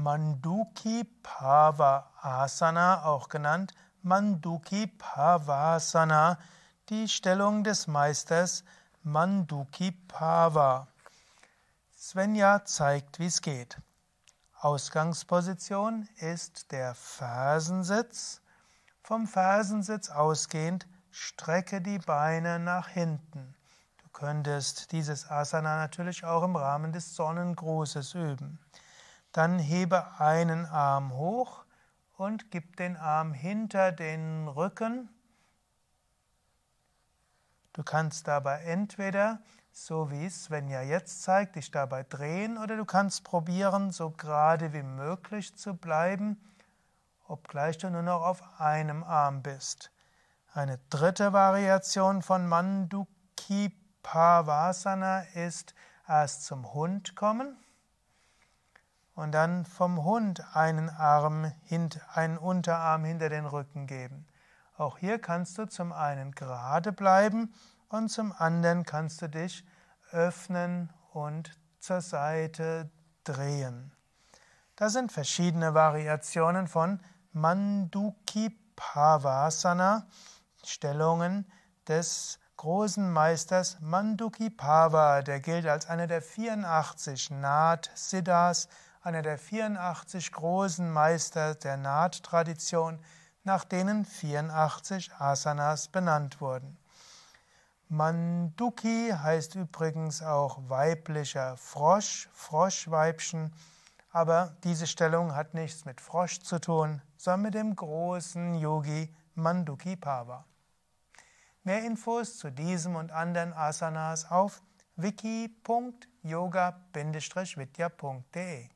Manduki Pava Asana, auch genannt Manduki Pavasana, die Stellung des Meisters Manduki Pava. Svenja zeigt, wie es geht. Ausgangsposition ist der Fersensitz. Vom Fersensitz ausgehend strecke die Beine nach hinten. Du könntest dieses Asana natürlich auch im Rahmen des Sonnengrußes üben. Dann hebe einen Arm hoch und gib den Arm hinter den Rücken. Du kannst dabei entweder, so wie es Svenja jetzt zeigt, dich dabei drehen oder du kannst probieren, so gerade wie möglich zu bleiben, obgleich du nur noch auf einem Arm bist. Eine dritte Variation von Mandukipavasana ist erst zum Hund kommen und dann vom Hund einen Arm, einen Unterarm hinter den Rücken geben. Auch hier kannst du zum einen gerade bleiben und zum anderen kannst du dich öffnen und zur Seite drehen. Das sind verschiedene Variationen von Manduki Pavasana, Stellungen des großen Meisters Mandukipava, der gilt als einer der 84 Naht Siddhas einer der 84 großen Meister der Naht-Tradition, nach denen 84 Asanas benannt wurden. Manduki heißt übrigens auch weiblicher Frosch, Froschweibchen, aber diese Stellung hat nichts mit Frosch zu tun, sondern mit dem großen Yogi Manduki Pava. Mehr Infos zu diesem und anderen Asanas auf wiki.yoga-vidya.de